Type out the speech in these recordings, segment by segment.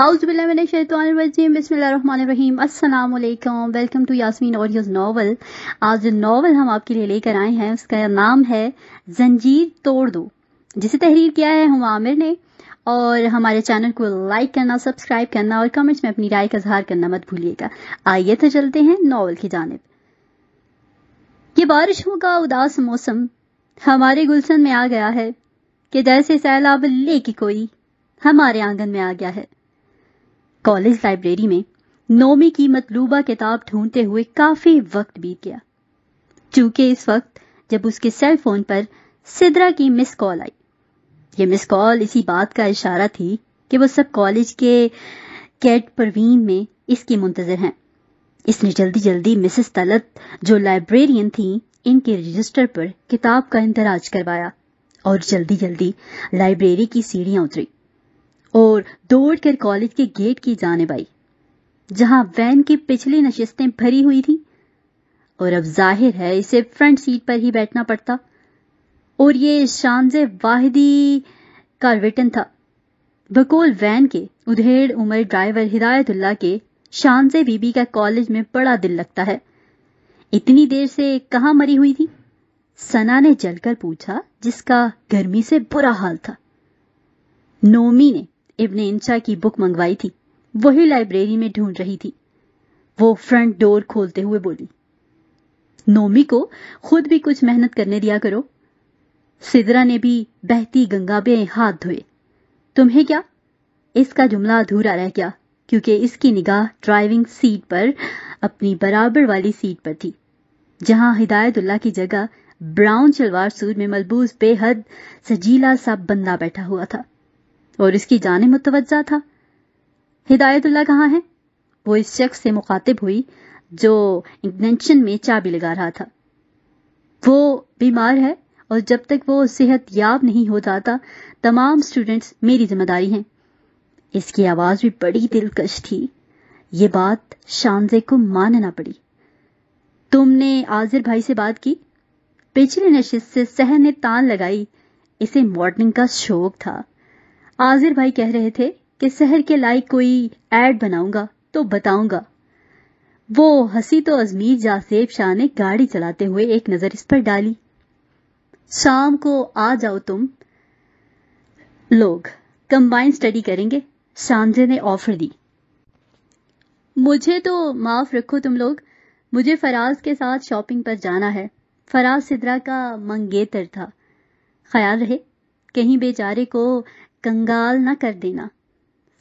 अस्सलाम वालेकुम welcome to Yasmin audios novel आज जो नावल हम आपके लिए लेकर आए हैं उसका नाम है जंजीर तोड़ दो जिसे तहरीर किया है हम आमिर ने और हमारे चैनल को लाइक करना सब्सक्राइब करना और कमेंट्स में अपनी राय का इजहार करना मत भूलिएगा आइए तो चलते हैं नावल की जानब ये बारिशों का उदास मौसम हमारे गुलशन में आ गया है कि जैसे सैलाब लेके कोई हमारे आंगन में आ गया है कॉलेज लाइब्रेरी में नोमी की मतलूबा किताब ढूंढते हुए काफी वक्त बीत गया चूंकि इस वक्त जब उसके सेल फोन पर सिद्रा की मिस कॉल आई ये मिस कॉल इसी बात का इशारा थी कि वो सब कॉलेज के कैट परवीन में इसकी मुंतजर हैं इसने जल्दी जल्दी मिसेस तलत जो लाइब्रेरियन थी इनके रजिस्टर पर किताब का इंदराज करवाया और जल्दी जल्दी लाइब्रेरी की सीढ़ियां उतरी और दौड़कर कॉलेज के गेट की जानब आई जहां वैन की पिछली नशिस्तें भरी हुई थी और अब जाहिर है इसे फ्रंट सीट पर ही बैठना पड़ता और ये शानजे वाहिदी का रिटर्न था बकोल वैन के उधेड़ उमर ड्राइवर हिदायतुल्ला के शानजे बीबी का कॉलेज में बड़ा दिल लगता है इतनी देर से कहा मरी हुई थी सना ने जलकर पूछा जिसका गर्मी से बुरा हाल था नोमी ने इब्ने इंसा की बुक मंगवाई थी वही लाइब्रेरी में ढूंढ रही थी वो फ्रंट डोर खोलते हुए बोली नोमी को खुद भी कुछ मेहनत करने दिया करो सिदरा ने भी बहती गंगा में हाथ धोए तुम्हें क्या इसका जुमला अधूरा रह गया क्योंकि इसकी निगाह ड्राइविंग सीट पर अपनी बराबर वाली सीट पर थी जहां हिदायतुल्ला की जगह ब्राउन शलवार सूट में मलबूस बेहद सजीला सा बंदा बैठा हुआ था और इसकी जाने मुतवजा था हिदायतुल्ला कहाँ है वो इस शख्स से मुखातिब हुई जो इग्नेंशन में चाबी लगा रहा था वो बीमार है और जब तक वो सेहत याब नहीं हो जाता तमाम स्टूडेंट्स मेरी जिम्मेदारी हैं इसकी आवाज भी बड़ी दिलकश थी ये बात शानजे को मानना पड़ी तुमने आजिर भाई से बात की पिछले नशिस्त से सहन ने तान लगाई इसे मॉडलिंग का शौक था आजिर भाई कह रहे थे कि शहर के लायक कोई एड बनाऊंगा तो बताऊंगा वो हसी तो अजमीर जासेब शाह ने गाड़ी चलाते हुए एक नजर इस पर डाली शाम को आ जाओ तुम लोग कंबाइन स्टडी करेंगे शामजे ने ऑफर दी मुझे तो माफ रखो तुम लोग मुझे फराज के साथ शॉपिंग पर जाना है फराज सिद्रा का मंगेतर था ख्याल रहे कहीं बेचारे को कंगाल ना कर देना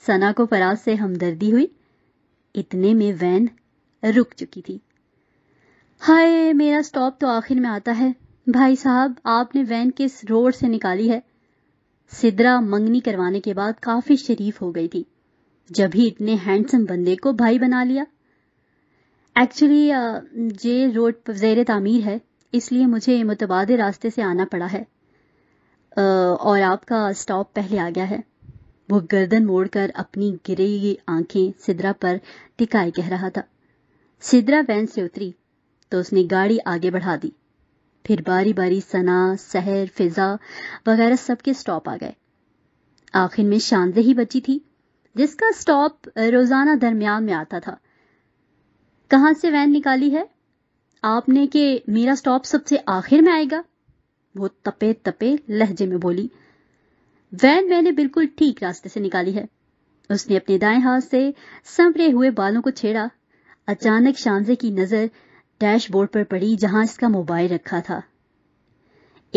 सना को फराज से हमदर्दी हुई इतने में वैन रुक चुकी थी हाय मेरा स्टॉप तो आखिर में आता है भाई साहब आपने वैन किस रोड से निकाली है सिदरा मंगनी करवाने के बाद काफी शरीफ हो गई थी जब ही इतने हैंडसम बंदे को भाई बना लिया एक्चुअली जे रोड जेर तामीर है इसलिए मुझे मुतबाद रास्ते से आना पड़ा है और आपका स्टॉप पहले आ गया है वो गर्दन मोड़कर अपनी गिरी आंखें सिद्रा पर टिकाए कह रहा था सिद्रा वैन से उतरी तो उसने गाड़ी आगे बढ़ा दी फिर बारी बारी सना सहर फिजा वगैरह सबके स्टॉप आ गए आखिर में शानजे ही बची थी जिसका स्टॉप रोजाना दरमियान में आता था कहां से वैन निकाली है आपने के मेरा स्टॉप सबसे आखिर में आएगा वो तपे तपे लहजे में बोली वैन मैंने बिल्कुल ठीक रास्ते से निकाली है उसने अपने दाएं हाथ से संवरे हुए बालों को छेड़ा अचानक शांजे की नजर डैशबोर्ड पर पड़ी जहां इसका मोबाइल रखा था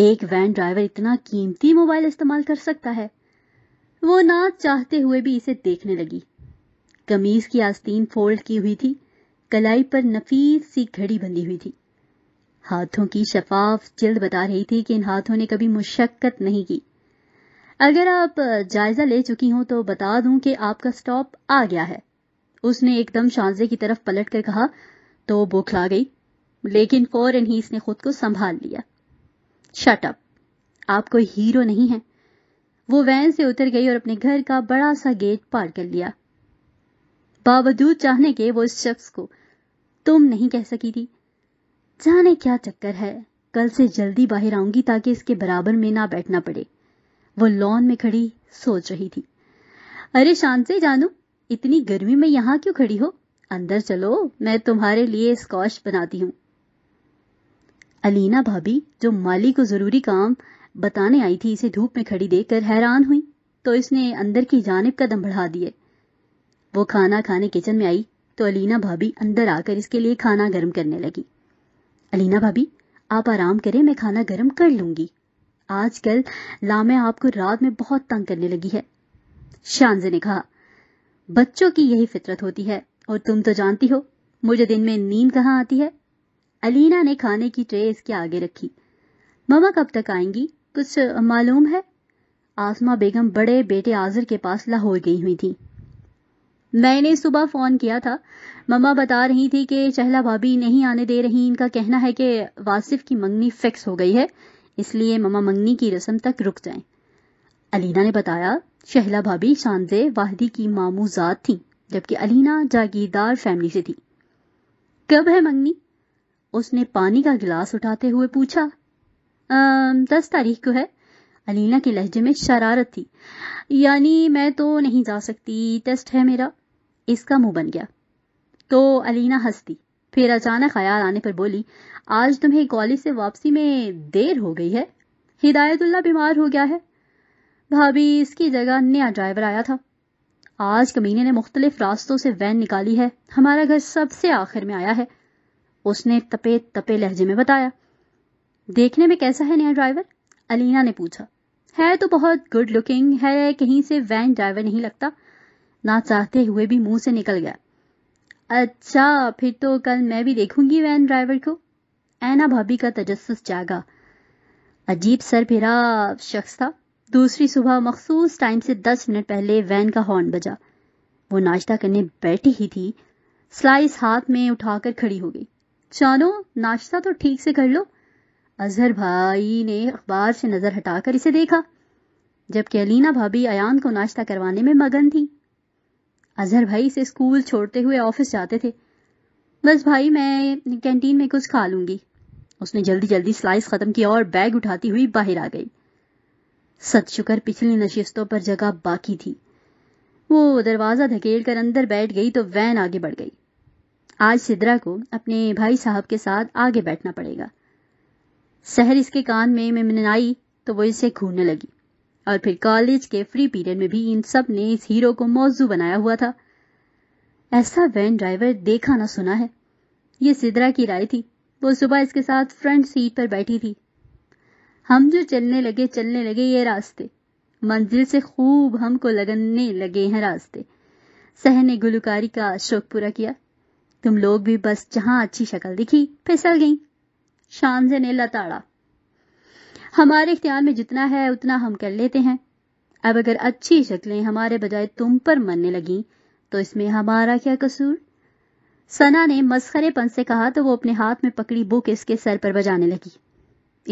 एक वैन ड्राइवर इतना कीमती मोबाइल इस्तेमाल कर सकता है वो ना चाहते हुए भी इसे देखने लगी कमीज की आस्तीन फोल्ड की हुई थी कलाई पर नफीस सी घड़ी बंधी हुई थी हाथों की शफाफ जिल्द बता रही थी कि इन हाथों ने कभी मुशक्कत नहीं की अगर आप जायजा ले चुकी हों तो बता दूं कि आपका स्टॉप आ गया है उसने एकदम शांजे की तरफ पलट कर कहा तो बुखला गई लेकिन फौरन ही इसने खुद को संभाल लिया शटअप आप कोई हीरो नहीं है वो वैन से उतर गई और अपने घर का बड़ा सा गेट पार कर लिया बावजूद चाहने के वो इस शख्स को तुम नहीं कह सकी थी जाने क्या चक्कर है कल से जल्दी बाहर आऊंगी ताकि इसके बराबर में ना बैठना पड़े वो लॉन में खड़ी सोच रही थी अरे शान से जानू इतनी गर्मी में यहां क्यों खड़ी हो अंदर चलो मैं तुम्हारे लिए स्कॉश बनाती हूं अलीना भाभी जो माली को जरूरी काम बताने आई थी इसे धूप में खड़ी देखकर हैरान हुई तो इसने अंदर की जानब कदम बढ़ा दिए वो खाना खाने किचन में आई तो अलीना भाभी अंदर आकर इसके लिए खाना गर्म करने लगी अलीना भाभी आप आराम करें मैं खाना गर्म कर लूंगी आजकल लामे आपको रात में बहुत तंग करने लगी है शांजे ने कहा बच्चों की यही फितरत होती है और तुम तो जानती हो मुझे दिन में नींद कहाँ आती है अलीना ने खाने की ट्रे इसके आगे रखी ममा कब तक आएंगी कुछ मालूम है आसमा बेगम बड़े बेटे आजर के पास लाहौर गई हुई थी मैंने सुबह फ़ोन किया था मम्मा बता रही थी कि चहला भाभी नहीं आने दे रही इनका कहना है कि वासिफ की मंगनी फिक्स हो गई है इसलिए मम्मा मंगनी की रस्म तक रुक जाएं। अलीना ने बताया शहला भाभी शानजे वाहदी की मामूजात थी जबकि अलीना जागीरदार फैमिली से थी कब है मंगनी उसने पानी का गिलास उठाते हुए पूछा दस तारीख को है अलीना के लहजे में शरारत थी यानी मैं तो नहीं जा सकती टेस्ट है मेरा इसका मुंह बन गया तो अलीना हंसती फिर अचानक ख्याल आने पर बोली आज तुम्हें कॉलेज से वापसी में देर हो गई है हिदायतुल्ला बीमार हो गया है भाभी इसकी जगह नया ड्राइवर आया था आज कमीने ने मुख्तलिफ रास्तों से वैन निकाली है हमारा घर सबसे आखिर में आया है उसने तपे तपे लहजे में बताया देखने में कैसा है नया ड्राइवर अलीना ने पूछा है तो बहुत गुड लुकिंग है कहीं से वैन ड्राइवर नहीं लगता ना चाहते हुए भी मुंह से निकल गया अच्छा फिर तो कल मैं भी देखूंगी वैन ड्राइवर को ऐना भाभी का तजस्स जागा अजीब सर फिरा शख्स था दूसरी सुबह मखसूस टाइम से दस मिनट पहले वैन का हॉर्न बजा वो नाश्ता करने बैठी ही थी स्लाइस हाथ में उठाकर खड़ी हो गई चलो नाश्ता तो ठीक से कर लो अजहर भाई ने अखबार से नजर हटाकर इसे देखा जबकि अलीना भाभी अयान को नाश्ता करवाने में मगन थी अजहर भाई इसे स्कूल छोड़ते हुए ऑफिस जाते थे बस भाई मैं कैंटीन में कुछ खा लूंगी उसने जल्दी जल्दी स्लाइस ख़त्म किया और बैग उठाती हुई बाहर आ गई सत शुक्र पिछली नशिस्तों पर जगह बाकी थी वो दरवाज़ा धकेल कर अंदर बैठ गई तो वैन आगे बढ़ गई आज सिद्रा को अपने भाई साहब के साथ आगे बैठना पड़ेगा शहर इसके कान में मिमनाई तो वो इसे घूरने लगी और फिर कॉलेज के फ्री पीरियड में भी इन सब ने इस हीरो को मौजू बनाया हुआ था ऐसा वैन ड्राइवर देखा ना सुना है ये सिद्रा की राय थी वो सुबह इसके साथ फ्रंट सीट पर बैठी थी हम जो चलने लगे चलने लगे ये रास्ते मंजिल से खूब हमको लगने लगे हैं रास्ते सह ने गुलकारी का शोक पूरा किया तुम लोग भी बस जहां अच्छी शक्ल दिखी फिसल गई शान से ने लताड़ा हमारे इख्तियार में जितना है उतना हम कर लेते हैं अब अगर अच्छी शक्लें हमारे बजाय तुम पर मरने लगी तो इसमें हमारा क्या कसूर सना ने मस्खरेपन से कहा तो वो अपने हाथ में पकड़ी बुक इसके सर पर बजाने लगी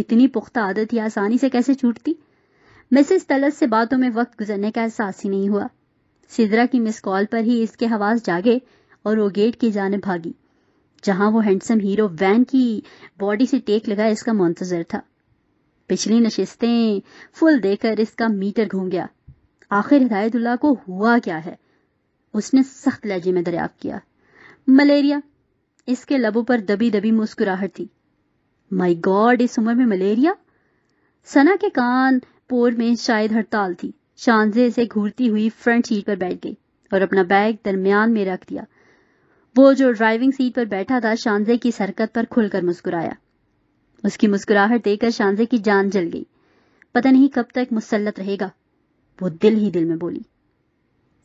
इतनी पुख्ता आदत ही आसानी से कैसे छूटती मिसेस तलत से बातों में वक्त गुजरने का एहसास ही नहीं हुआ सिदरा की मिस कॉल पर ही इसके हवास जागे और वो गेट की जानब भागी जहां वो हैंडसम हीरो वैन की बॉडी से टेक लगाए इसका मुंतजर था पिछली नशिस्तें फुल देकर इसका मीटर घूम गया आखिर हिदायतुल्ला को हुआ क्या है उसने सख्त लहजे में दरियाफ्त किया मलेरिया इसके लबों पर दबी दबी मुस्कुराहट थी माई गॉड इस उम्र में मलेरिया सना के कान पोर में शायद हड़ताल थी शांजे से घूरती हुई फ्रंट सीट पर बैठ गई और अपना बैग दरमियान में रख दिया वो जो ड्राइविंग सीट पर बैठा था शांजे की सरकत पर खुलकर मुस्कुराया उसकी मुस्कुराहट देखकर शांजे की जान जल गई पता नहीं कब तक मुसलत रहेगा वो दिल ही दिल में बोली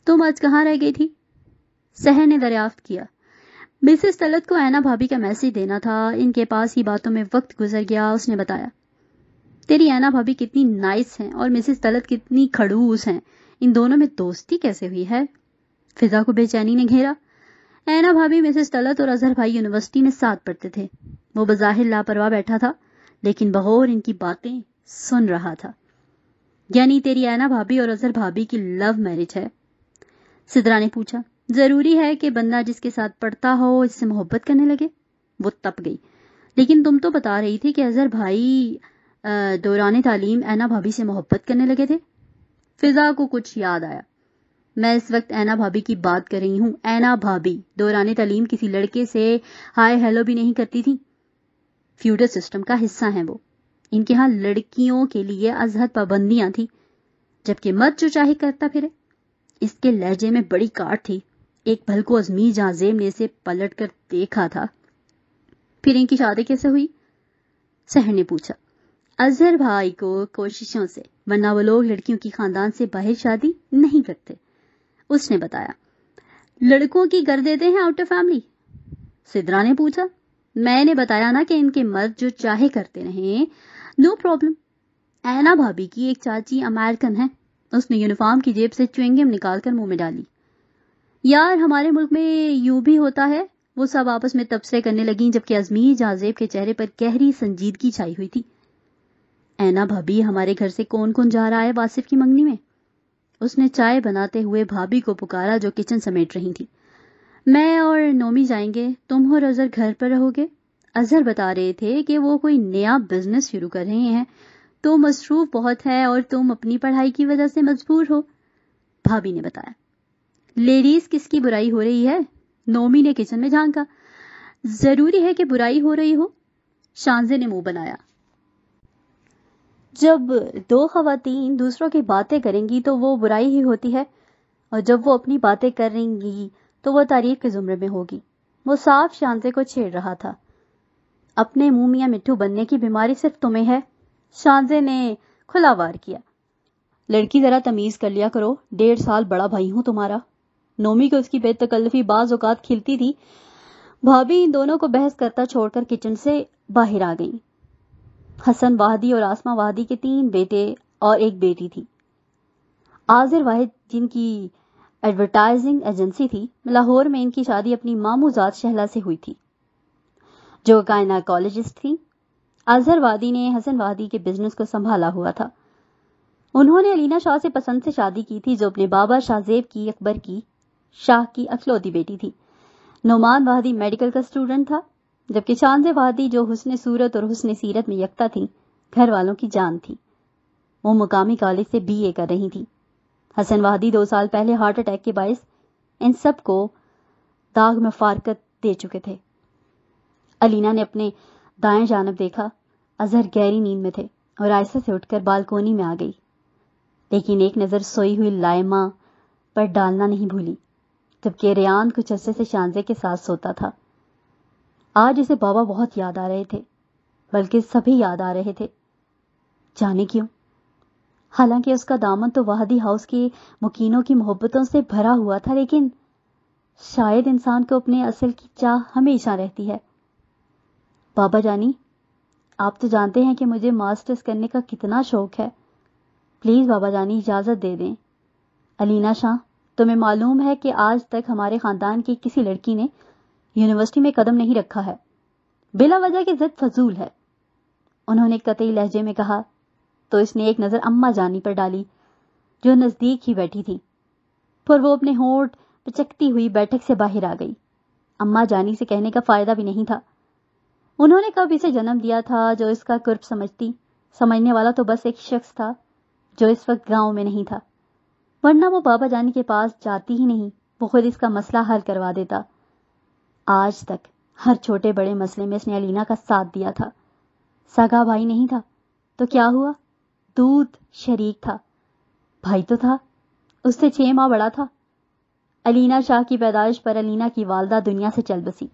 तुम आज कहां रह गई थी सहर ने दरियाफ्त किया मिसेस तलत को ऐना भाभी का मैसेज देना था इनके पास ही बातों में वक्त गुजर गया उसने बताया तेरी ऐना भाभी कितनी नाइस हैं और मिसेस तलत कितनी खड़ूस हैं इन दोनों में दोस्ती कैसे हुई है फिजा को बेचैनी ने घेरा ऐना भाभी मिसेस तलत और अजहर भाई यूनिवर्सिटी में साथ पढ़ते थे वो बज़ाहिर लापरवाह बैठा था लेकिन बहौर इनकी बातें सुन रहा था यानी तेरी ऐना भाभी और अजहर भाभी की लव मैरिज है सिदरा ने पूछा जरूरी है कि बंदा जिसके साथ पढ़ता हो इससे मोहब्बत करने लगे वो तप गई लेकिन तुम तो बता रही थी कि अजहर भाई दौरान तालीम ऐना भाभी से मोहब्बत करने लगे थे फिजा को कुछ याद आया मैं इस वक्त ऐना भाभी की बात कर रही हूँ ऐना भाभी दौरान तालीम किसी लड़के से हाय हेलो भी नहीं करती थी फ्यूडल सिस्टम का हिस्सा हैं वो इनके यहां लड़कियों के लिए अजहद पाबंदियां थी जबकि मर्द जो चाहे करता फिरे इसके लहजे में बड़ी काट थी एक भल को अजमी जाजेब ने इसे पलट कर देखा था फिर इनकी शादी कैसे हुई सहर ने पूछा अजहर भाई को कोशिशों से वरना वो लोग लड़कियों की खानदान से बाहर शादी नहीं करते उसने बताया लड़कों की कर देते हैं आउट ऑफ फैमिली सिद्रा ने पूछा मैंने बताया ना कि इनके मर्द जो चाहे करते रहे नो प्रॉब्लम ऐना भाभी की एक चाची अमेरिकन है उसने यूनिफॉर्म की जेब से चुएंगम निकालकर मुंह में डाली यार हमारे मुल्क में यू भी होता है वो सब आपस में तबसरे करने लगी जबकि अजमीर जहाजेब के चेहरे पर गहरी संजीदगी छाई हुई थी ऐना भाभी हमारे घर से कौन कौन जा रहा है वासिफ की मंगनी में उसने चाय बनाते हुए भाभी को पुकारा जो किचन समेट रही थी मैं और नोमी जाएंगे तुम और अजहर घर पर रहोगे अजहर बता रहे थे कि वो कोई नया बिजनेस शुरू कर रहे हैं तो मसरूफ बहुत है और तुम अपनी पढ़ाई की वजह से मजबूर हो भाभी ने बताया लेडीज किसकी बुराई हो रही है नोमी ने किचन में झांका जरूरी है कि बुराई हो रही हो शांजे ने मुंह बनाया जब दो खातन दूसरों की बातें करेंगी तो वो बुराई ही होती है और जब वो अपनी बातें करेंगी तो वह तारीफ के जुमरे में होगी वो साफ शांति को छेड़ रहा था अपने मुंह मियाँ मिट्टू बनने की बीमारी सिर्फ तुम्हें है शांजे ने खुला वार किया लड़की जरा तमीज कर लिया करो डेढ़ साल बड़ा भाई हूं तुम्हारा नोमी को उसकी बेतकल्लफी बाज औकात खिलती थी भाभी इन दोनों को बहस करता छोड़कर किचन से बाहर आ गईं। हसन वाहदी और आसमा वाहदी के तीन बेटे और एक बेटी थी आजिर वाहिद जिनकी एडवर्टाइजिंग एजेंसी थी लाहौर में इनकी शादी अपनी मामूजात शहला से हुई थी जो गायनाकोलॉजिस्ट थी अजहर वादी ने हसन वादी के बिजनेस को संभाला हुआ था उन्होंने अलीना शाह से पसंद से शादी की थी जो अपने बाबा शाहजेब की अकबर की शाह की अखलौती बेटी थी नोमान वादी मेडिकल का स्टूडेंट था जबकि शानजे वादी जो हुसन सूरत और हुसन सीरत में यकता थी घर वालों की जान थी वो मुकामी कॉलेज से बीए कर रही थी हसन वाहदी दो साल पहले हार्ट अटैक के बायस इन सब को दाग में फारकत दे चुके थे अलीना ने अपने दाएं जानब देखा अजहर गहरी नींद में थे और आयसे से उठकर बालकोनी में आ गई लेकिन एक नज़र सोई हुई लाइमा पर डालना नहीं भूली जबकि रियान कुछ अरसे से शांजे के साथ सोता था आज उसे बाबा बहुत याद आ रहे थे बल्कि सभी याद आ रहे थे जाने क्यों हालांकि उसका दामन तो वाहदी हाउस के मुकीनों की मोहब्बतों से भरा हुआ था लेकिन शायद इंसान को अपने असल की चाह हमेशा रहती है बाबा जानी आप तो जानते हैं कि मुझे मास्टर्स करने का कितना शौक है प्लीज़ बाबा जानी इजाज़त दे दें अलीना शाह तुम्हें मालूम है कि आज तक हमारे ख़ानदान की किसी लड़की ने यूनिवर्सिटी में कदम नहीं रखा है बिला वजह की जिद फजूल है उन्होंने कतई लहजे में कहा तो इसने एक नज़र अम्मा जानी पर डाली जो नज़दीक ही बैठी थी पर वो अपने होठ पचकती हुई बैठक से बाहर आ गई अम्मा जानी से कहने का फायदा भी नहीं था उन्होंने कब इसे जन्म दिया था जो इसका कुर्ब समझती समझने वाला तो बस एक शख्स था जो इस वक्त गांव में नहीं था वरना वो बाबा जानी के पास जाती ही नहीं वो खुद इसका मसला हल करवा देता आज तक हर छोटे बड़े मसले में इसने अलीना का साथ दिया था सगा भाई नहीं था तो क्या हुआ दूध शरीक था भाई तो था उससे छह माह बड़ा था अलीना शाह की पैदाइश पर अलीना की वालदा दुनिया से चल बसी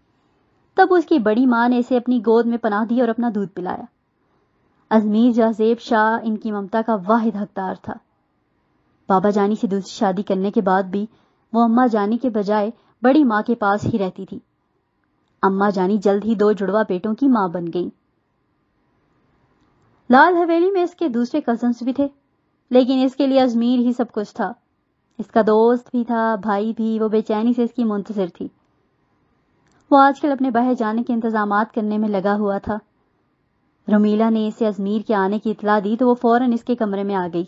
तब उसकी बड़ी मां ने इसे अपनी गोद में पनाह दी और अपना दूध पिलाया अजमीर जहाजेब शाह इनकी ममता का वाहिद हकदार था बाबा जानी से दूसरी शादी करने के बाद भी वो अम्मा जानी के बजाय बड़ी मां के पास ही रहती थी अम्मा जानी जल्द ही दो जुड़वा बेटों की मां बन गईं लाल हवेली में इसके दूसरे कजन्स भी थे लेकिन इसके लिए अजमीर ही सब कुछ था इसका दोस्त भी था भाई भी वो बेचैनी से इसकी मुंतजर थी वो आजकल अपने बाहर जाने के इंतजाम करने में लगा हुआ था रोमीला ने इसे अजमीर के आने की इतला दी तो वो फौरन इसके कमरे में आ गई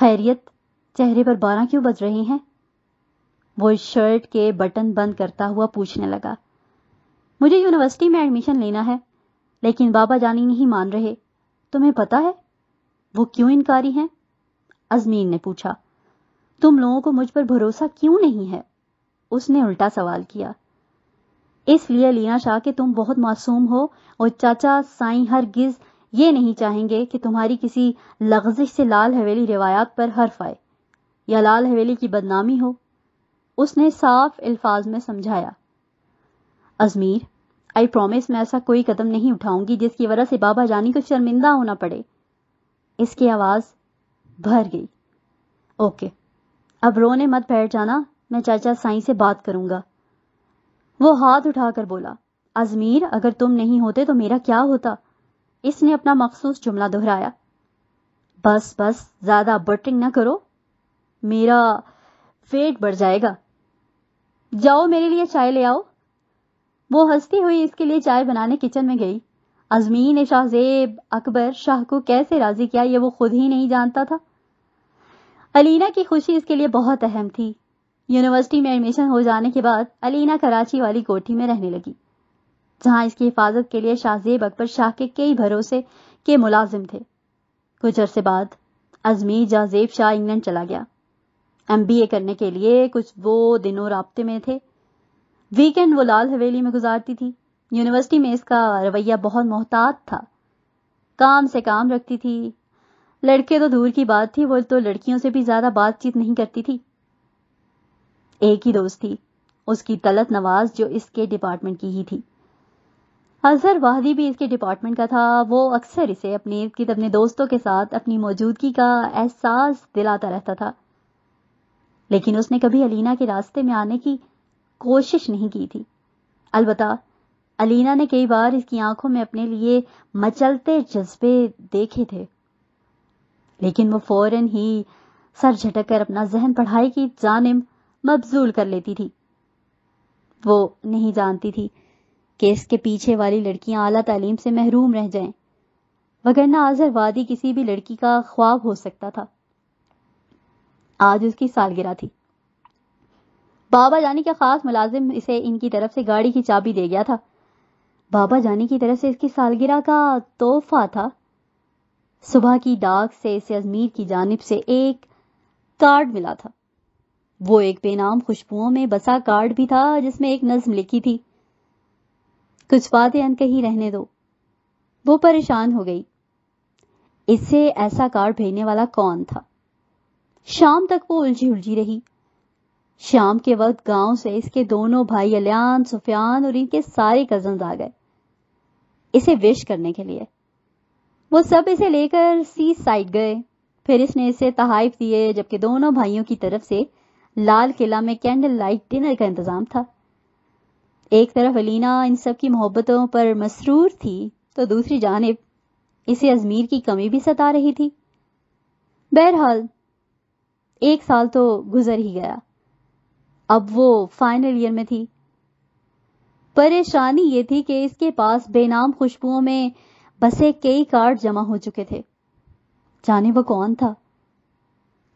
खैरियत चेहरे पर बारह क्यों बज रही हैं वो शर्ट के बटन बंद करता हुआ पूछने लगा मुझे यूनिवर्सिटी में एडमिशन लेना है लेकिन बाबा जानी नहीं मान रहे तुम्हें पता है वो क्यों इनकारी हैं अजमीन ने पूछा तुम लोगों को मुझ पर भरोसा क्यों नहीं है उसने उल्टा सवाल किया इसलिए लिया शाह के तुम बहुत मासूम हो और चाचा हर हरगिज ये नहीं चाहेंगे कि तुम्हारी किसी लग्जिश से लाल हवेली रिवायात पर हर्फ आए या लाल हवेली की बदनामी हो उसने साफ अल्फाज में समझाया अजमीर आई प्रॉमिस मैं ऐसा कोई कदम नहीं उठाऊंगी जिसकी वजह से बाबा जानी को शर्मिंदा होना पड़े इसकी आवाज़ भर गई ओके अब रोने मत बैठ जाना मैं चाचा साईं से बात करूंगा वो हाथ उठाकर बोला अजमीर अगर तुम नहीं होते तो मेरा क्या होता इसने अपना मखसूस जुमला दोहराया बस बस ज्यादा बटरिंग ना करो मेरा वेट बढ़ जाएगा जाओ मेरे लिए चाय ले आओ वो हंसती हुई इसके लिए चाय बनाने किचन में गई अजमीन ने शाहजेब अकबर शाह को कैसे राजी किया ये वो खुद ही नहीं जानता था अलीना की खुशी इसके लिए बहुत अहम थी यूनिवर्सिटी में एडमिशन हो जाने के बाद अलीना कराची वाली कोठी में रहने लगी जहां इसकी हिफाजत के लिए शाहजेब अकबर शाह के कई भरोसे के मुलाजिम थे कुछ अरसे बाद अजमीर जहाजेब शाह इंग्लैंड चला गया एम करने के लिए कुछ वो दिनों रबते में थे वीकेंड वो लाल हवेली में गुजारती थी यूनिवर्सिटी में इसका रवैया बहुत मोहतात था काम से काम रखती थी लड़के तो दूर की बात थी वो तो लड़कियों से भी ज्यादा बातचीत नहीं करती थी एक ही दोस्त थी उसकी तलत नवाज जो इसके डिपार्टमेंट की ही थी अजहर वाहदी भी इसके डिपार्टमेंट का था वो अक्सर इसे अपने इर्द गिर्द अपने दोस्तों के साथ अपनी मौजूदगी का एहसास दिलाता रहता था लेकिन उसने कभी अलीना के रास्ते में आने की कोशिश नहीं की थी अलबत् अलीना ने कई बार इसकी आंखों में अपने लिए मचलते जज्बे देखे थे लेकिन वो फौरन ही सर झटक कर अपना जहन पढ़ाई की जानब मबजूल कर लेती थी वो नहीं जानती थी कि इसके पीछे वाली लड़कियां आला तालीम से महरूम रह जाएं वगरना आजर वादी किसी भी लड़की का ख्वाब हो सकता था आज उसकी सालगिरह थी बाबा जानी का खास मुलाजिम इसे इनकी तरफ से गाड़ी की चाबी दे गया था बाबा जानी की तरफ से इसकी सालगिरह का तोहफा था सुबह की डाक से इसे अजमीर की जानब से एक कार्ड मिला था वो एक बेनाम खुशबुओं में बसा कार्ड भी था जिसमें एक नज्म लिखी थी कुछ बातें अनकहीं रहने दो वो परेशान हो गई इससे ऐसा कार्ड भेजने वाला कौन था शाम तक वो उलझी उलझी रही शाम के वक्त गांव से इसके दोनों भाई अलियान सुफियान और इनके सारे कजन आ गए इसे विश करने के लिए वो सब इसे लेकर सी साइड गए फिर इसने इसे तहाइफ दिए जबकि दोनों भाइयों की तरफ से लाल किला में कैंडल लाइट डिनर का इंतजाम था एक तरफ अलीना इन सब की मोहब्बतों पर मसरूर थी तो दूसरी जानब इसे अजमीर की कमी भी सता रही थी बहरहाल एक साल तो गुजर ही गया अब वो फाइनल ईयर में थी परेशानी ये थी कि इसके पास बेनाम खुशबुओं में बसे कई कार्ड जमा हो चुके थे जाने वो कौन था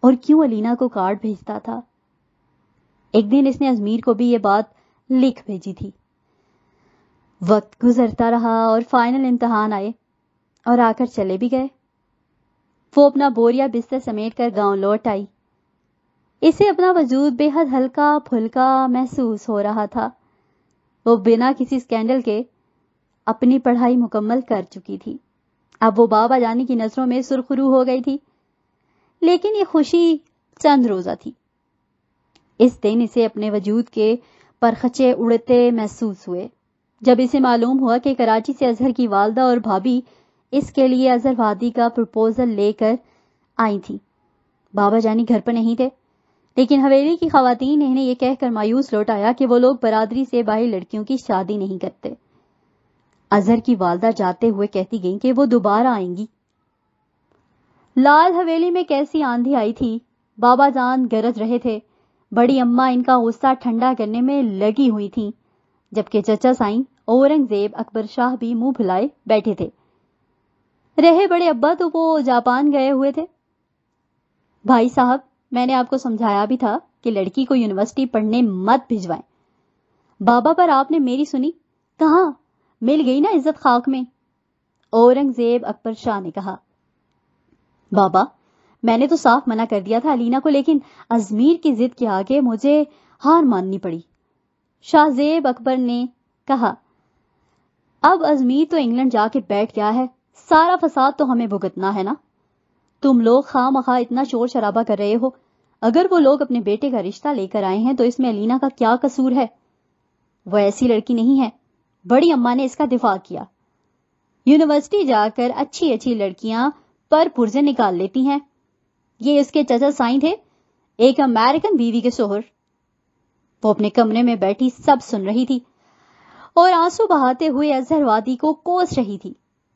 और क्यों अलीना को कार्ड भेजता था एक दिन इसने अजमीर को भी ये बात लिख भेजी थी वक्त गुजरता रहा और फाइनल इम्तहान आए और आकर चले भी गए वो अपना बोरिया बिस्तर समेट कर गांव लौट आई इसे अपना वजूद बेहद हल्का फुल्का महसूस हो रहा था वो बिना किसी स्कैंडल के अपनी पढ़ाई मुकम्मल कर चुकी थी अब वो बाबा जानी की नजरों में सुरखुरू हो गई थी लेकिन ये खुशी चंद रोजा थी इस दिन इसे अपने वजूद के परखचे उड़ते महसूस हुए जब इसे मालूम हुआ कि कराची से अजहर की वालदा और भाभी इसके लिए अजहर वादी का प्रपोजल लेकर आई थी बाबा जानी घर पर नहीं थे लेकिन हवेली की खातन इन्हें यह कहकर मायूस लौटाया कि वो लोग बरादरी से बाहर लड़कियों की शादी नहीं करते अजहर की वालदा जाते हुए कहती गई कि वो दोबारा आएंगी लाल हवेली में कैसी आंधी आई थी बाबा जान गरज रहे थे बड़ी अम्मा इनका गुस्सा ठंडा करने में लगी हुई थी जबकि चचा साईं औरंगजेब अकबर शाह भी मुंह भुलाए बैठे थे रहे बड़े अब्बा तो वो जापान गए हुए थे भाई साहब मैंने आपको समझाया भी था कि लड़की को यूनिवर्सिटी पढ़ने मत भिजवाएं बाबा पर आपने मेरी सुनी कहा मिल गई ना इज्जत खाक में औरंगजेब अकबर शाह ने कहा बाबा मैंने तो साफ मना कर दिया था अलीना को लेकिन अजमीर की जिद के आगे मुझे हार माननी पड़ी शाहजेब अकबर ने कहा अब अजमीर तो इंग्लैंड जाके बैठ गया है सारा फसाद तो हमें भुगतना है ना तुम लोग खाम खा इतना शोर शराबा कर रहे हो अगर वो लोग अपने बेटे का रिश्ता लेकर आए हैं तो इसमें अलीना का क्या कसूर है वह ऐसी लड़की नहीं है बड़ी अम्मा ने इसका दिफा किया यूनिवर्सिटी जाकर अच्छी अच्छी लड़कियां पर पुर्जे निकाल लेती हैं ये उसके चचा साई थे एक अमेरिकन बीवी के शोहर वो अपने कमरे में बैठी सब सुन रही थी और आंसू बहाते हुए अजहर वादी को कोस रही थी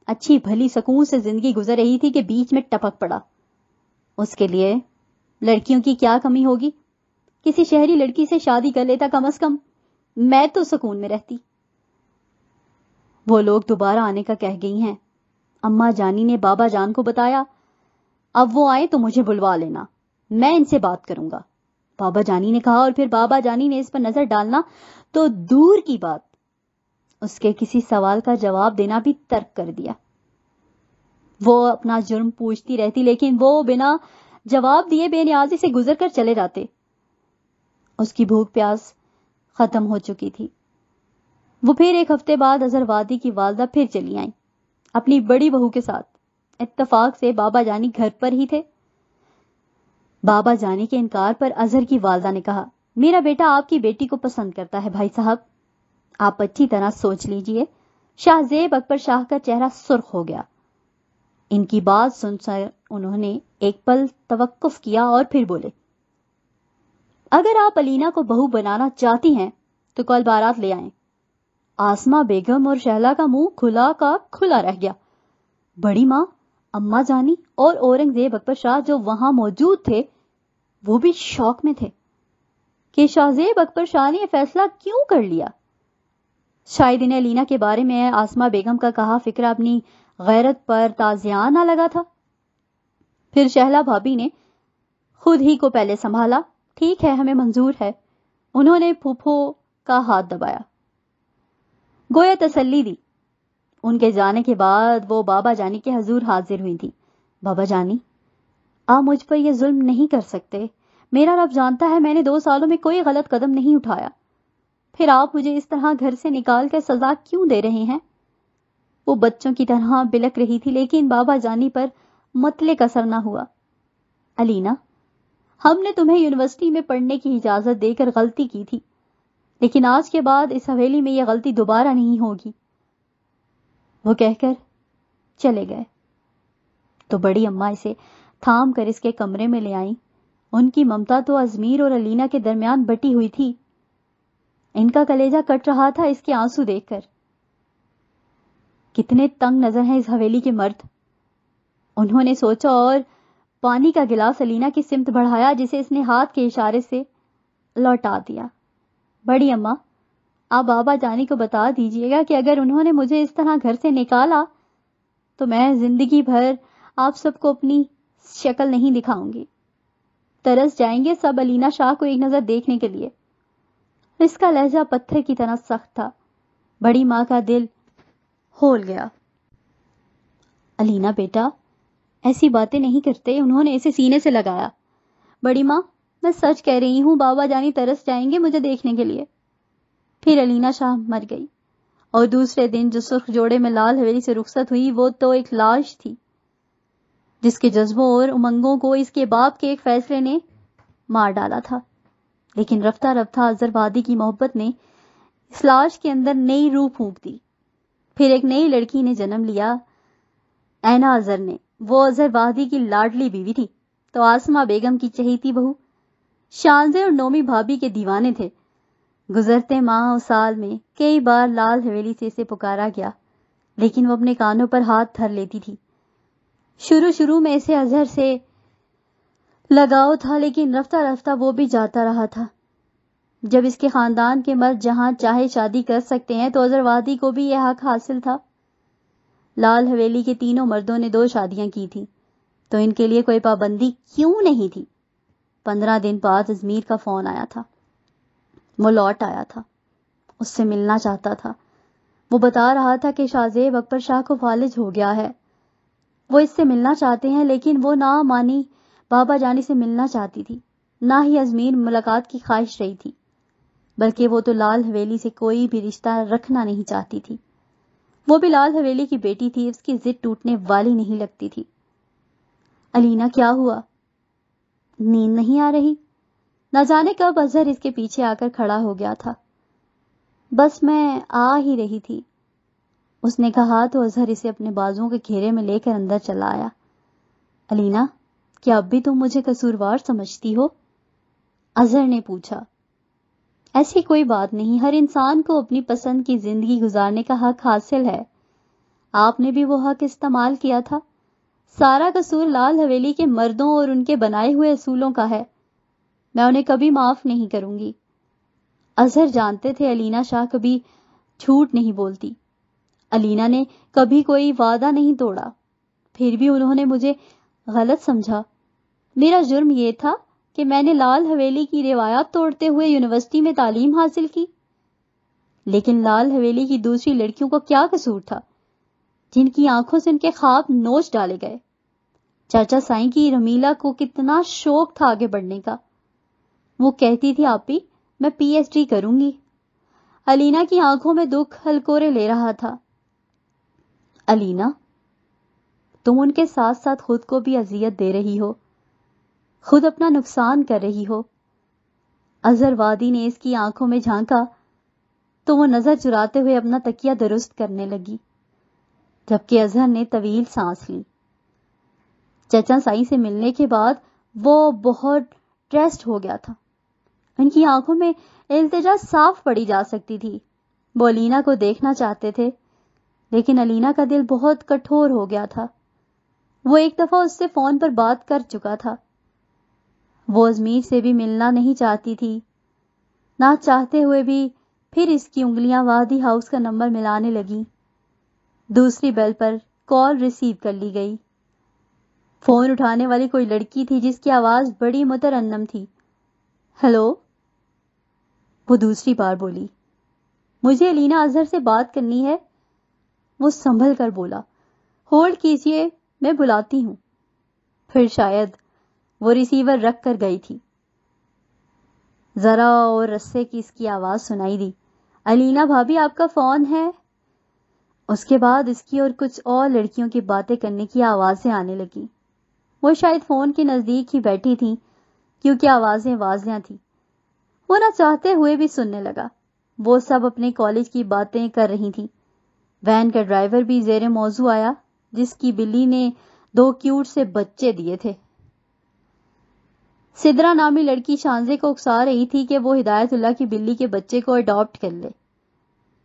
अच्छी भली सुकून से जिंदगी गुजर रही थी कि बीच में टपक पड़ा उसके लिए लड़कियों की क्या कमी होगी किसी शहरी लड़की से शादी कर लेता कम अज कम मैं तो सुकून में रहती वो लोग दोबारा आने का कह गई हैं अम्मा जानी ने बाबा जान को बताया अब वो आए तो मुझे बुलवा लेना मैं इनसे बात करूंगा बाबा जानी ने कहा और फिर बाबा जानी ने इस पर नजर डालना तो दूर की बात उसके किसी सवाल का जवाब देना भी तर्क कर दिया वो अपना जुर्म पूछती रहती लेकिन वो बिना जवाब दिए बेनियाजी से गुजर कर चले जाते उसकी भूख प्यास खत्म हो चुकी थी वो फिर एक हफ्ते बाद अजहरवादी की वालदा फिर चली आई अपनी बड़ी बहू के साथ इतफाक से बाबा जानी घर पर ही थे बाबा जानी के इनकार पर अजहर की वालदा ने कहा मेरा बेटा आपकी बेटी को पसंद करता है भाई साहब आप अच्छी तरह सोच लीजिए शाहजेब अकबर शाह का चेहरा सुर्ख हो गया इनकी बात सुनकर उन्होंने एक पल तवक्कुफ किया और फिर बोले अगर आप अलीना को बहू बनाना चाहती हैं तो कल बारात ले आए आसमा बेगम और शहला का मुंह खुला का खुला रह गया बड़ी माँ अम्मा जानी और औरंगजेब अकबर शाह जो वहां मौजूद थे वो भी शौक में थे कि शाहजेब अकबर शाह ने यह फैसला क्यों कर लिया शायद इन्हें लीना के बारे में आसमा बेगम का कहा फिक्र अपनी गैरत पर ताजिया ना लगा था फिर शहला भाभी ने खुद ही को पहले संभाला ठीक है हमें मंजूर है उन्होंने फूफो का हाथ दबाया गोया तसल्ली दी उनके जाने के बाद वो बाबा जानी के हजूर हाजिर हुई थी बाबा जानी आप मुझ पर यह जुल्म नहीं कर सकते मेरा रब जानता है मैंने दो सालों में कोई गलत कदम नहीं उठाया फिर आप मुझे इस तरह घर से निकाल कर सजा क्यों दे रहे हैं वो बच्चों की तरह बिलक रही थी लेकिन बाबा जानी पर मतले का सर ना हुआ अलीना हमने तुम्हें यूनिवर्सिटी में पढ़ने की इजाजत देकर गलती की थी लेकिन आज के बाद इस हवेली में यह गलती दोबारा नहीं होगी वो कहकर चले गए तो बड़ी अम्मा इसे थाम कर इसके कमरे में ले आई उनकी ममता तो अजमीर और अलीना के दरमियान बटी हुई थी इनका कलेजा कट रहा था इसके आंसू देखकर कितने तंग नजर हैं इस हवेली के मर्द उन्होंने सोचा और पानी का गिलास अलीना की सिमत बढ़ाया जिसे इसने हाथ के इशारे से लौटा दिया बड़ी अम्मा आप बाबा जानी को बता दीजिएगा कि अगर उन्होंने मुझे इस तरह घर से निकाला तो मैं जिंदगी भर आप सबको अपनी शक्ल नहीं दिखाऊंगी तरस जाएंगे सब अलीना शाह को एक नजर देखने के लिए तो इसका लहजा पत्थर की तरह सख्त था बड़ी माँ का दिल होल गया अलीना बेटा ऐसी बातें नहीं करते उन्होंने इसे सीने से लगाया बड़ी माँ मैं सच कह रही हूं बाबा जानी तरस जाएंगे मुझे देखने के लिए फिर अलीना शाह मर गई और दूसरे दिन जो सुर्ख जोड़े में लाल हवेली से रुखसत हुई वो तो एक लाश थी जिसके जज्बों और उमंगों को इसके बाप के एक फैसले ने मार डाला था लेकिन रफ्ता रफ्ता अजहरवादी की मोहब्बत ने इस लाश के अंदर नई रूप फूक दी फिर एक नई लड़की ने जन्म लिया ऐना अजहर ने वो अजहरवादी की लाडली बीवी थी तो आसमा बेगम की चहेती बहू शानजे और नोमी भाभी के दीवाने थे गुजरते माह और साल में कई बार लाल हवेली से इसे पुकारा गया लेकिन वो अपने कानों पर हाथ धर लेती थी शुरू शुरू में इसे अजहर से लगाव था लेकिन रफ्ता रफ्ता वो भी जाता रहा था जब इसके खानदान के मर्द जहां चाहे शादी कर सकते हैं तो अजरवादी को भी यह हक हासिल था लाल हवेली के तीनों मर्दों ने दो शादियां की थी तो इनके लिए कोई पाबंदी क्यों नहीं थी पंद्रह दिन बाद अजमीर का फोन आया था वो लौट आया था उससे मिलना चाहता था वो बता रहा था कि शाहजेब अकबर शाह को फालिज हो गया है वो इससे मिलना चाहते हैं लेकिन वो ना मानी बाबा जानी से मिलना चाहती थी ना ही अजमेर मुलाकात की ख्वाहिश रही थी बल्कि वो तो लाल हवेली से कोई भी रिश्ता रखना नहीं चाहती थी वो भी लाल हवेली की बेटी थी उसकी जिद टूटने वाली नहीं लगती थी अलीना क्या हुआ नींद नहीं आ रही न जाने कब अजहर इसके पीछे आकर खड़ा हो गया था बस मैं आ ही रही थी उसने कहा तो अजहर इसे अपने बाजुओं के घेरे में लेकर अंदर चला आया अलीना क्या अब भी तुम मुझे कसूरवार समझती हो अजहर ने पूछा ऐसी कोई बात नहीं हर इंसान को अपनी पसंद की जिंदगी गुजारने का हक हासिल है आपने भी वो हक इस्तेमाल किया था सारा कसूर लाल हवेली के मर्दों और उनके बनाए हुए असूलों का है मैं उन्हें कभी माफ नहीं करूंगी अजहर जानते थे अलीना शाह कभी झूठ नहीं बोलती अलीना ने कभी कोई वादा नहीं तोड़ा फिर भी उन्होंने मुझे गलत समझा मेरा जुर्म यह था कि मैंने लाल हवेली की रिवायात तोड़ते हुए यूनिवर्सिटी में तालीम हासिल की लेकिन लाल हवेली की दूसरी लड़कियों का क्या कसूर था जिनकी आंखों से उनके ख्वाब नोच डाले गए चाचा साईं की रमीला को कितना शौक था आगे बढ़ने का वो कहती थी आप ही मैं पीएचडी करूंगी अलीना की आंखों में दुख हलकोरे ले रहा था अलीना तुम उनके साथ साथ खुद को भी अजियत दे रही हो खुद अपना नुकसान कर रही हो अजरवादी ने इसकी आंखों में झांका तो वो नजर चुराते हुए अपना तकिया दुरुस्त करने लगी जबकि अजहर ने तवील सांस ली चचा साई से मिलने के बाद वो बहुत ट्रेस्ट हो गया था उनकी आंखों में इल्तजा साफ पड़ी जा सकती थी वो अलीना को देखना चाहते थे लेकिन अलीना का दिल बहुत कठोर हो गया था वो एक दफा उससे फोन पर बात कर चुका था वो अजमीर से भी मिलना नहीं चाहती थी ना चाहते हुए भी फिर इसकी उंगलियां वादी हाउस का नंबर मिलाने लगी दूसरी बेल पर कॉल रिसीव कर ली गई फोन उठाने वाली कोई लड़की थी जिसकी आवाज बड़ी मुतरन्नम थी हेलो वो दूसरी बार बोली मुझे अलीना अजहर से बात करनी है वो संभल कर बोला होल्ड कीजिए मैं बुलाती हूं फिर शायद वो रिसीवर रख कर गई थी जरा और रस्से की इसकी आवाज सुनाई दी अलीना भाभी आपका फोन है उसके बाद इसकी और कुछ और लड़कियों की बातें करने की आवाजें आने लगी वो शायद फोन के नजदीक ही बैठी थी क्योंकि आवाजें वाजियां थी वो ना चाहते हुए भी सुनने लगा वो सब अपने कॉलेज की बातें कर रही थी वैन का ड्राइवर भी जेर मौजू आया जिसकी बिल्ली ने दो क्यूट से बच्चे दिए थे सिदरा नामी लड़की शांजे को उकसा रही थी कि वो हिदायतुल्ला की बिल्ली के बच्चे को अडॉप्ट कर ले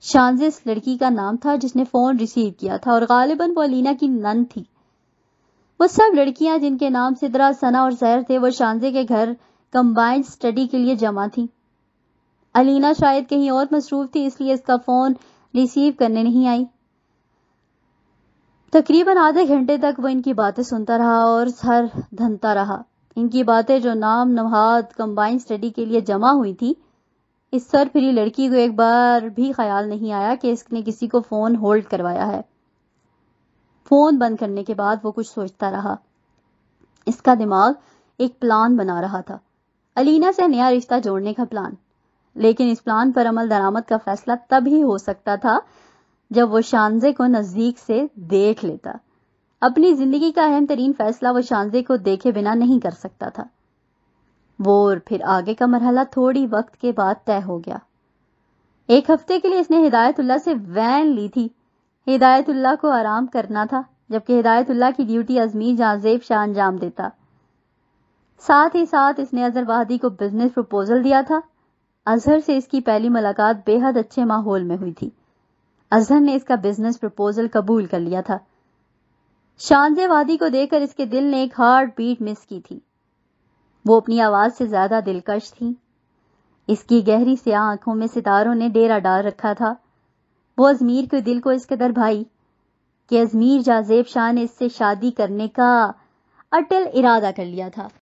शांजे इस लड़की का नाम था जिसने फोन रिसीव किया था और गालिबन वो अलीना की नन थी वो सब लड़कियां जिनके नाम सिदरा सना और जहर थे वो शांजे के घर कंबाइंड स्टडी के लिए जमा थी अलीना शायद कहीं और मसरूफ थी इसलिए इसका फोन रिसीव करने नहीं आई तकरीबन आधे घंटे तक वो इनकी बातें सुनता रहा और सर धनता रहा इनकी बातें जो नाम नवाद कंबाइन स्टडी के लिए जमा हुई थी इस सर फिरी लड़की को एक बार भी ख्याल नहीं आया कि इसने किसी को फ़ोन होल्ड करवाया है फ़ोन बंद करने के बाद वो कुछ सोचता रहा इसका दिमाग एक प्लान बना रहा था अलीना से नया रिश्ता जोड़ने का प्लान लेकिन इस प्लान पर अमल दरामद का फैसला तब ही हो सकता था जब वो शानजे को नज़दीक से देख लेता अपनी जिंदगी का अहम तरीन फैसला वो शांजे को देखे बिना नहीं कर सकता था वो और फिर आगे का मरहला थोड़ी वक्त के बाद तय हो गया एक हफ्ते के लिए इसने हिदायतुल्ला से वैन ली थी हिदायतुल्ला को आराम करना था जबकि हिदायतुल्ला की ड्यूटी अजमीर जहाजेब शाह अंजाम देता साथ ही साथ इसने अजहर वहादी को बिजनेस प्रपोजल दिया था अजहर से इसकी पहली मुलाकात बेहद अच्छे माहौल में हुई थी अजहर ने इसका बिजनेस प्रपोजल कबूल कर लिया था शानजे वादी को देखकर इसके दिल ने एक हार्ट बीट मिस की थी वो अपनी आवाज से ज्यादा दिलकश थी इसकी गहरी से आंखों में सितारों ने डेरा डाल रखा था वो अजमीर के दिल को इस कदर भाई कि अजमीर जाजेब शाह ने इससे शादी करने का अटल इरादा कर लिया था